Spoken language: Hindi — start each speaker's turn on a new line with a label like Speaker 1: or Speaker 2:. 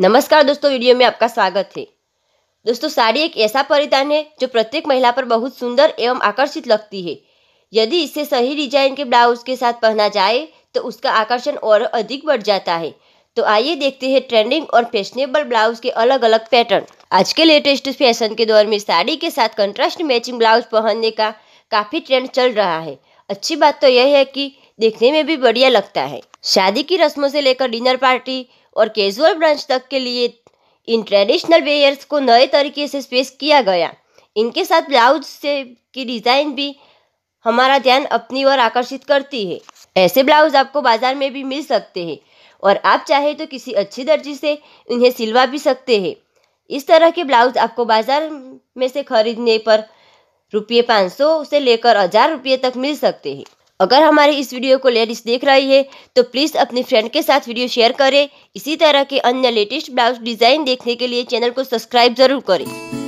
Speaker 1: नमस्कार दोस्तों वीडियो में आपका स्वागत है दोस्तों साड़ी एक ऐसा परिधान है जो प्रत्येक महिला पर बहुत सुंदर एवं आकर्षित लगती है यदि इसे सही डिजाइन के ब्लाउज के साथ पहना जाए तो उसका आकर्षण और अधिक बढ़ जाता है तो आइए देखते हैं ट्रेंडिंग और फैशनेबल ब्लाउज के अलग अलग पैटर्न आज के लेटेस्ट फैशन के दौर में साड़ी के साथ कंट्रास्ट मैचिंग ब्लाउज पहनने का काफ़ी ट्रेंड चल रहा है अच्छी बात तो यह है कि देखने में भी बढ़िया लगता है शादी की रस्मों से लेकर डिनर पार्टी और कैजुअल ब्रांच तक के लिए इन ट्रेडिशनल वेयर्स को नए तरीके से स्पेस किया गया इनके साथ ब्लाउज से की डिज़ाइन भी हमारा ध्यान अपनी ओर आकर्षित करती है ऐसे ब्लाउज आपको बाज़ार में भी मिल सकते हैं और आप चाहे तो किसी अच्छी दर्जी से इन्हें सिलवा भी सकते हैं इस तरह के ब्लाउज आपको बाज़ार में से खरीदने पर रुपये सौ से लेकर हज़ार रुपये तक मिल सकते हैं अगर हमारे इस वीडियो को लेडीज देख रही है तो प्लीज़ अपने फ्रेंड के साथ वीडियो शेयर करें इसी तरह के अन्य लेटेस्ट ब्लाउज डिज़ाइन देखने के लिए चैनल को सब्सक्राइब ज़रूर करें